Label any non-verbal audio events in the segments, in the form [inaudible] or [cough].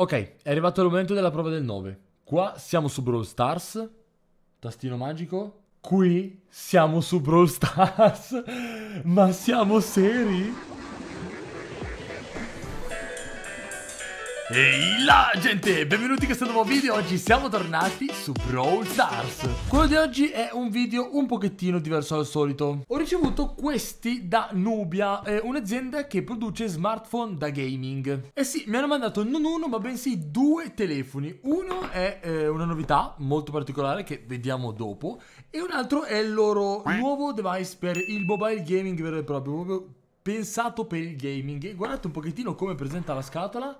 Ok, è arrivato il momento della prova del 9. Qua siamo su Brawl Stars. Tastino magico. Qui siamo su Brawl Stars. [laughs] Ma siamo seri? Ehi là gente, benvenuti in questo nuovo video, oggi siamo tornati su Brawl Stars Quello di oggi è un video un pochettino diverso dal solito Ho ricevuto questi da Nubia, eh, un'azienda che produce smartphone da gaming Eh sì, mi hanno mandato non uno ma bensì due telefoni Uno è eh, una novità molto particolare che vediamo dopo E un altro è il loro nuovo device per il mobile gaming vero e proprio pensato per il gaming guardate un pochettino come presenta la scatola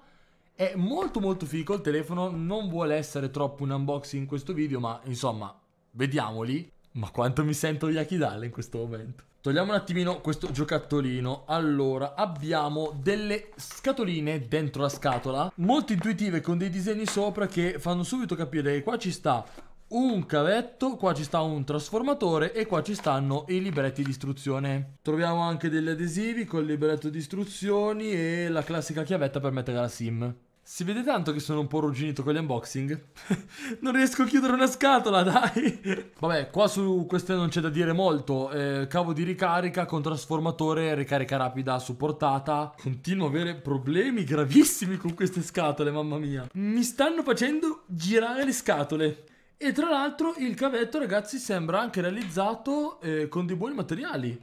è molto molto figo il telefono, non vuole essere troppo un unboxing in questo video, ma insomma, vediamoli. Ma quanto mi sento Yakidale in questo momento. Togliamo un attimino questo giocattolino. Allora, abbiamo delle scatoline dentro la scatola, molto intuitive con dei disegni sopra che fanno subito capire che qua ci sta un cavetto, qua ci sta un trasformatore e qua ci stanno i libretti di istruzione. Troviamo anche degli adesivi con il libretto di istruzioni e la classica chiavetta per mettere la SIM. Si vede tanto che sono un po' rugginito con gli unboxing? [laughs] non riesco a chiudere una scatola, dai! Vabbè, qua su queste non c'è da dire molto. Eh, cavo di ricarica con trasformatore, ricarica rapida supportata. Continuo a avere problemi gravissimi con queste scatole, mamma mia. Mi stanno facendo girare le scatole. E tra l'altro il cavetto, ragazzi, sembra anche realizzato eh, con dei buoni materiali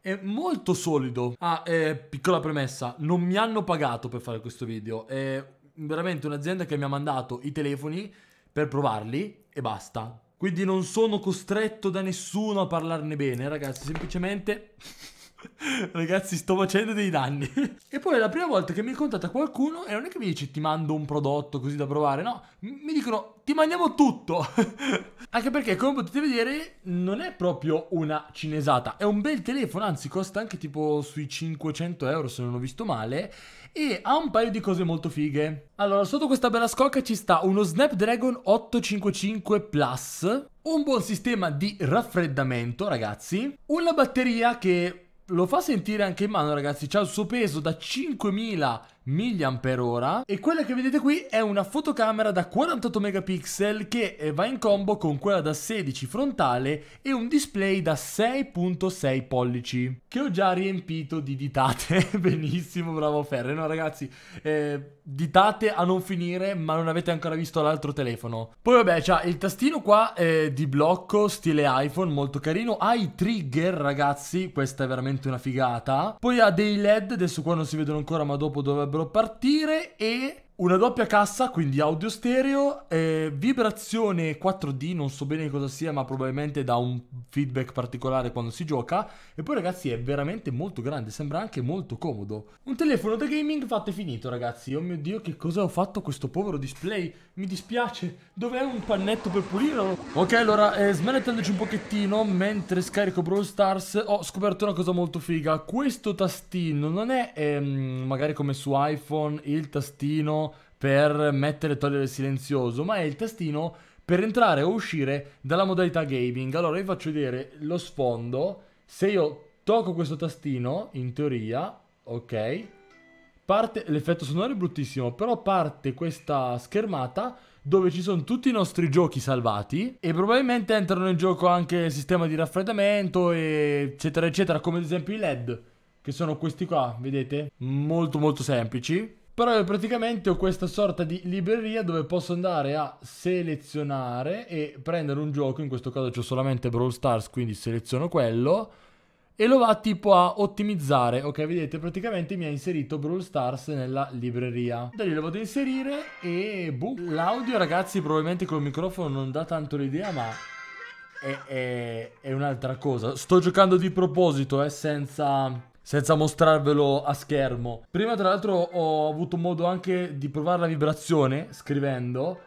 È molto solido. Ah, eh, piccola premessa, non mi hanno pagato per fare questo video. È eh, veramente un'azienda che mi ha mandato i telefoni per provarli e basta. Quindi non sono costretto da nessuno a parlarne bene, ragazzi, semplicemente... [laughs] Ragazzi, sto facendo dei danni. [laughs] e poi è la prima volta che mi contatta qualcuno e non è che mi dice ti mando un prodotto così da provare, no, mi dicono ti mandiamo tutto. [laughs] Anche perché, come potete vedere, non è proprio una cinesata. È un bel telefono, anzi costa anche tipo sui 500 euro se non ho visto male. E ha un paio di cose molto fighe. Allora, sotto questa bella scocca ci sta uno Snapdragon 855 Plus. Un buon sistema di raffreddamento, ragazzi. Una batteria che lo fa sentire anche in mano, ragazzi. C'ha il suo peso da 5000 mAh e quella che vedete qui è una fotocamera da 48 megapixel che eh, va in combo con quella da 16 frontale e un display da 6.6 pollici che ho già riempito di ditate [laughs] benissimo bravo Ferre no ragazzi eh, ditate a non finire ma non avete ancora visto l'altro telefono poi vabbè c'ha il tastino qua eh, di blocco stile iPhone molto carino ha i trigger ragazzi questa è veramente una figata poi ha dei led adesso qua non si vedono ancora ma dopo dovrebbero dovrebbero partire e una doppia cassa, quindi audio stereo, eh, vibrazione 4D, non so bene cosa sia, ma probabilmente dà un feedback particolare quando si gioca. E poi ragazzi è veramente molto grande, sembra anche molto comodo. Un telefono da gaming fatto e finito ragazzi, oh mio dio che cosa ho fatto a questo povero display, mi dispiace, dov'è un pannetto per pulirlo? Ok allora, eh, smenettandoci un pochettino, mentre scarico Brawl Stars, ho scoperto una cosa molto figa. Questo tastino non è ehm, magari come su iPhone il tastino per mettere e togliere il silenzioso, ma è il tastino per entrare o uscire dalla modalità gaming. Allora vi faccio vedere lo sfondo. Se io tocco questo tastino, in teoria, ok, parte l'effetto sonoro è bruttissimo, però parte questa schermata dove ci sono tutti i nostri giochi salvati e probabilmente entrano in gioco anche il sistema di raffreddamento eccetera eccetera, come ad esempio i LED, che sono questi qua, vedete? Molto molto semplici. Però praticamente ho questa sorta di libreria dove posso andare a selezionare e prendere un gioco, in questo caso c'ho solamente Brawl Stars, quindi seleziono quello, e lo va tipo a ottimizzare. Ok, vedete, praticamente mi ha inserito Brawl Stars nella libreria. Da lì lo vado a inserire e boom. L'audio, ragazzi, probabilmente col microfono non dà tanto l'idea, ma è, è, è un'altra cosa. Sto giocando di proposito, eh, senza senza mostrarvelo a schermo. Prima tra l'altro ho avuto modo anche di provare la vibrazione scrivendo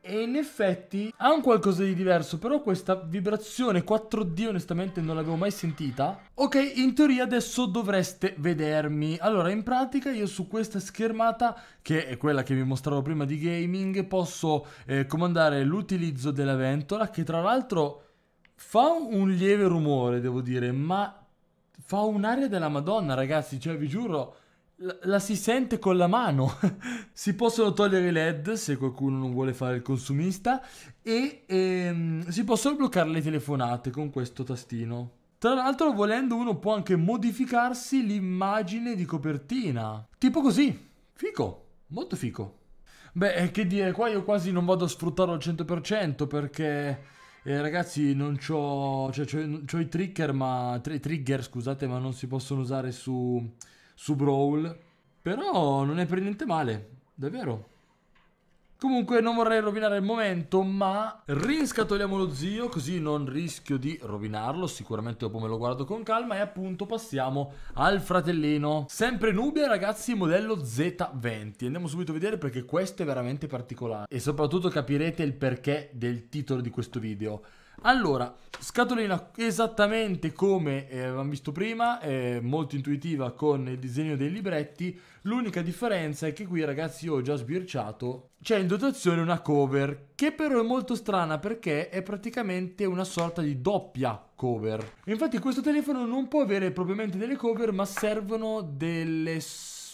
e in effetti ha un qualcosa di diverso, però questa vibrazione 4D onestamente non l'avevo mai sentita. Ok, in teoria adesso dovreste vedermi. Allora, in pratica io su questa schermata, che è quella che vi mostravo prima di gaming, posso eh, comandare l'utilizzo della ventola, che tra l'altro fa un lieve rumore, devo dire, ma fa un'aria della Madonna, ragazzi, cioè vi giuro, la, la si sente con la mano. [laughs] si possono togliere i LED se qualcuno non vuole fare il consumista e ehm, si possono bloccare le telefonate con questo tastino. Tra l'altro, volendo, uno può anche modificarsi l'immagine di copertina. Tipo così. Fico, molto fico. Beh, eh, che dire, qua io quasi non vado a sfruttarlo al 100% perché eh, ragazzi, non c'ho, cioè, c'ho, c'ho i trigger, ma, tri- trigger, scusate, ma non si possono usare su, su Brawl. Però non è per niente male, davvero. Comunque non vorrei rovinare il momento, ma rinscatoliamo lo zio, così non rischio di rovinarlo, sicuramente dopo me lo guardo con calma e appunto passiamo al fratellino. Sempre Nubia ragazzi, modello Z20. Andiamo subito a vedere perché questo è veramente particolare e soprattutto capirete il perché del titolo di questo video. Allora, scatolina esattamente come eh, avevamo visto prima, eh, molto intuitiva con il disegno dei libretti. L'unica differenza è che qui, ragazzi, io ho già sbirciato. C'è in dotazione una cover, che però è molto strana perché è praticamente una sorta di doppia cover. Infatti questo telefono non può avere propriamente delle cover, ma servono delle,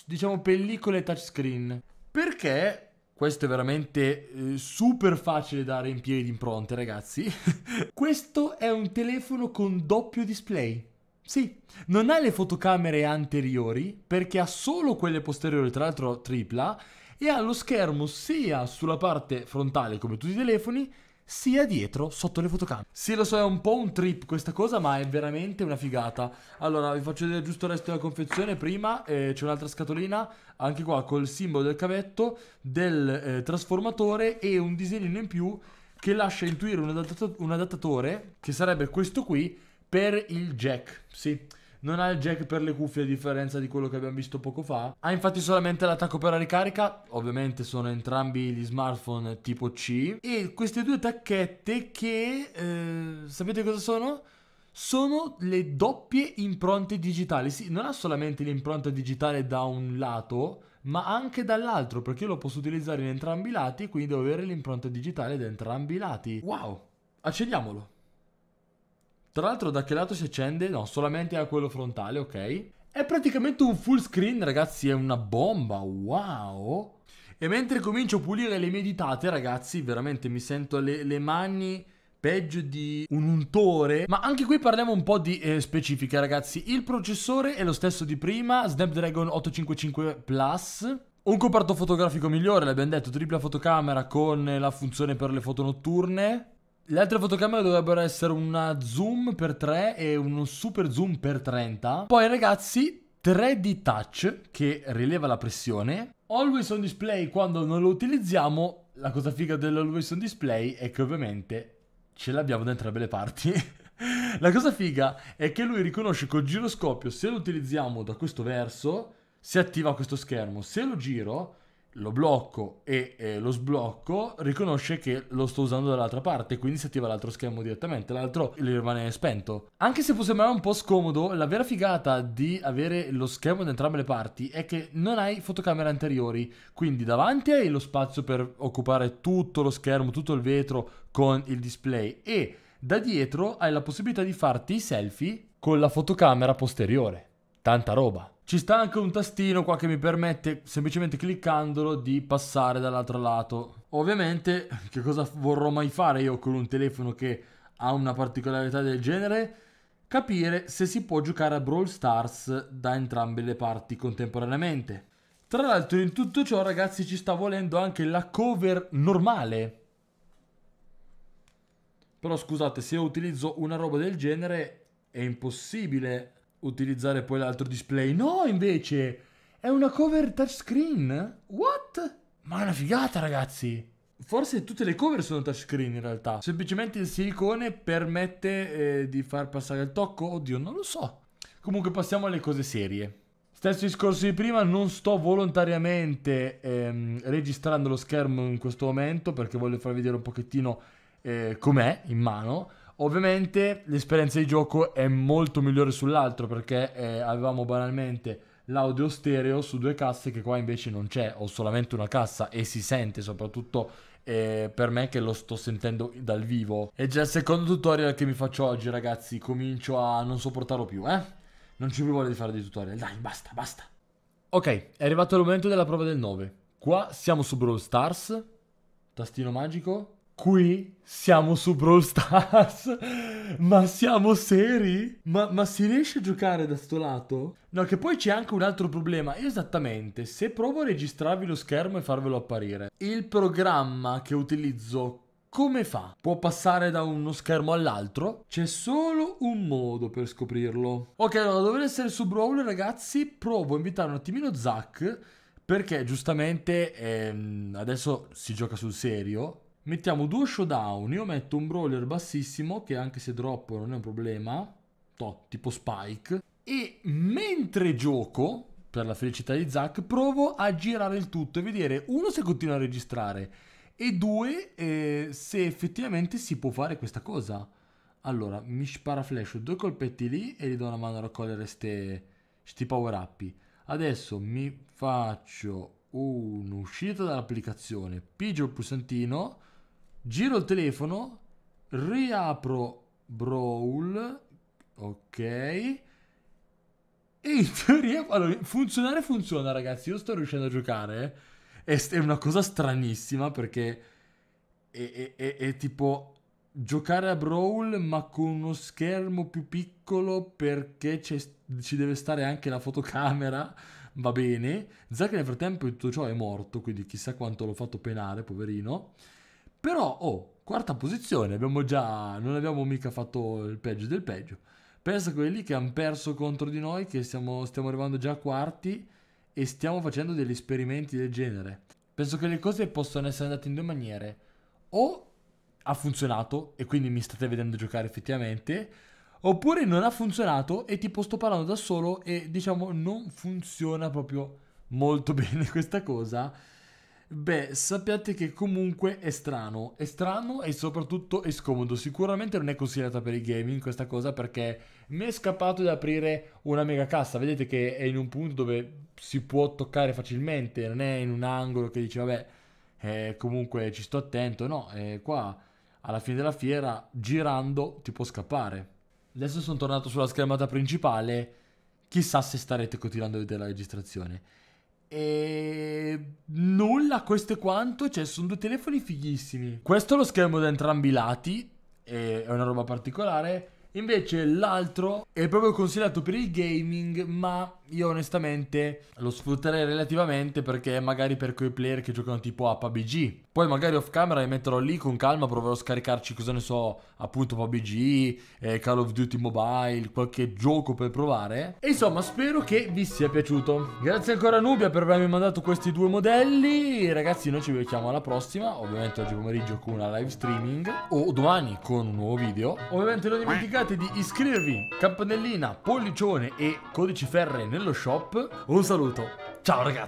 diciamo, pellicole touchscreen. Perché questo è veramente eh, super facile da riempire di impronte, ragazzi. [laughs] Questo è un telefono con doppio display. Sì, non ha le fotocamere anteriori perché ha solo quelle posteriori, tra l'altro tripla, e ha lo schermo sia sulla parte frontale come tutti i telefoni sia dietro sotto le fotocamere. Sì, lo so, è un po' un trip questa cosa, ma è veramente una figata. Allora, vi faccio vedere giusto il resto della confezione. Prima eh, c'è un'altra scatolina, anche qua col simbolo del cavetto, del eh, trasformatore e un disegnino in più che lascia intuire un, adattat un adattatore, che sarebbe questo qui, per il jack. Sì non ha il jack per le cuffie a differenza di quello che abbiamo visto poco fa. Ha infatti solamente l'attacco per la ricarica, ovviamente sono entrambi gli smartphone tipo C. E queste due tacchette che, eh, sapete cosa sono? sono le doppie impronte digitali. Sì, non ha solamente l'impronta digitale da un lato, ma anche dall'altro, perché io lo posso utilizzare in entrambi i lati, quindi devo avere l'impronta digitale da entrambi i lati. Wow! Accendiamolo! Tra l'altro da che lato si accende? No, solamente a quello frontale, ok? È praticamente un full screen, ragazzi, è una bomba, wow! E mentre comincio a pulire le mie ditate, ragazzi, veramente mi sento le, le mani peggio di un untore. Ma anche qui parliamo un po' di eh, specifiche, ragazzi. Il processore è lo stesso di prima, Snapdragon 855 Plus. Un comparto fotografico migliore, l'abbiamo detto, tripla fotocamera con la funzione per le foto notturne. Le altre fotocamere dovrebbero essere una zoom per 3 e uno super zoom per 30. Poi ragazzi, 3D touch che rileva la pressione. Always on display quando non lo utilizziamo. La cosa figa dell'always on display è che ovviamente ce l'abbiamo da entrambe le parti. [laughs] la cosa figa è che lui riconosce col giroscopio se lo utilizziamo da questo verso si attiva questo schermo. Se lo giro lo blocco e eh, lo sblocco, riconosce che lo sto usando dall'altra parte, quindi si attiva l'altro schermo direttamente, l'altro rimane spento. Anche se può sembrare un po' scomodo, la vera figata di avere lo schermo da entrambe le parti è che non hai fotocamere anteriori, quindi davanti hai lo spazio per occupare tutto lo schermo, tutto il vetro con il display e da dietro hai la possibilità di farti i selfie con la fotocamera posteriore tanta roba. Ci sta anche un tastino qua che mi permette semplicemente cliccandolo di passare dall'altro lato. Ovviamente che cosa vorrò mai fare io con un telefono che ha una particolarità del genere? Capire se si può giocare a Brawl Stars da entrambe le parti contemporaneamente. Tra l'altro in tutto ciò ragazzi ci sta volendo anche la cover normale. Però scusate, se io utilizzo una roba del genere è impossibile utilizzare poi l'altro display. No, invece, è una cover touchscreen. What? Ma è una figata, ragazzi. Forse tutte le cover sono touchscreen in realtà. Semplicemente il silicone permette eh, di far passare il tocco? Oddio, non lo so. Comunque passiamo alle cose serie. Stesso discorso di prima, non sto volontariamente ehm, registrando lo schermo in questo momento perché voglio far vedere un pochettino eh, com'è in mano Ovviamente l'esperienza di gioco è molto migliore sull'altro perché eh, avevamo banalmente l'audio stereo su due casse che qua invece non c'è, ho solamente una cassa e si sente soprattutto eh, per me che lo sto sentendo dal vivo. È già il secondo tutorial che mi faccio oggi ragazzi, comincio a non sopportarlo più, eh? Non ci più di fare dei tutorial, dai, basta, basta. Ok, è arrivato il momento della prova del 9. Qua siamo su Brawl Stars, tastino magico, qui siamo su Brawl Stars. [laughs] ma siamo seri? Ma, ma, si riesce a giocare da sto lato? No, che poi c'è anche un altro problema. Esattamente, se provo a registrarvi lo schermo e farvelo apparire, il programma che utilizzo come fa? Può passare da uno schermo all'altro? C'è solo un modo per scoprirlo. Ok, allora dovrei essere su Brawl, ragazzi. Provo a invitare un attimino Zack. Perché giustamente ehm, adesso si gioca sul serio Mettiamo due showdown, io metto un brawler bassissimo che anche se drop non è un problema, to, tipo Spike, e mentre gioco, per la felicità di Zack, provo a girare il tutto e vedere uno se continua a registrare e due eh, se effettivamente si può fare questa cosa. Allora, mi sparaflascio due colpetti lì e gli do una mano a raccogliere ste, power up. Adesso mi faccio un'uscita dall'applicazione, pigio il pulsantino Giro il telefono, riapro Brawl, ok. E in teoria, allora, funzionare funziona ragazzi, io sto riuscendo a giocare. Eh. È, è una cosa stranissima perché è, è, è tipo giocare a Brawl ma con uno schermo più piccolo perché ci deve stare anche la fotocamera. Va bene. Zack nel frattempo in tutto ciò è morto, quindi chissà quanto l'ho fatto penare, poverino. Però, oh, quarta posizione, abbiamo già, non abbiamo mica fatto il peggio del peggio. Pensa a quelli che hanno perso contro di noi, che stiamo, stiamo arrivando già a quarti e stiamo facendo degli esperimenti del genere. Penso che le cose possono essere andate in due maniere. O ha funzionato e quindi mi state vedendo giocare effettivamente, oppure non ha funzionato e tipo sto parlando da solo e diciamo non funziona proprio molto [laughs] bene questa cosa Beh, sappiate che comunque è strano, è strano e soprattutto è scomodo. Sicuramente non è consigliata per i gaming questa cosa perché mi è scappato di aprire una mega cassa. Vedete che è in un punto dove si può toccare facilmente, non è in un angolo che dice vabbè, eh, comunque ci sto attento. No, è qua alla fine della fiera girando ti può scappare. Adesso sono tornato sulla schermata principale, chissà se starete continuando a vedere la registrazione. E nulla, questo è quanto. Cioè, sono due telefoni fighissimi. Questo è lo schermo da entrambi i lati. E è una roba particolare. Invece l'altro è proprio consigliato per il gaming, ma io onestamente lo sfrutterei relativamente perché magari per quei player che giocano tipo a PUBG. Poi magari off camera li metterò lì con calma, proverò a scaricarci cosa ne so, appunto PUBG, eh, Call of Duty Mobile, qualche gioco per provare. E insomma spero che vi sia piaciuto. Grazie ancora a Nubia per avermi mandato questi due modelli. Ragazzi noi ci vediamo alla prossima, ovviamente oggi pomeriggio con una live streaming o domani con un nuovo video. Ovviamente non dimenticate di iscrivervi, campanellina, pollicione e codici ferre nella Carrello Shop. Un saluto, ciao ragazzi!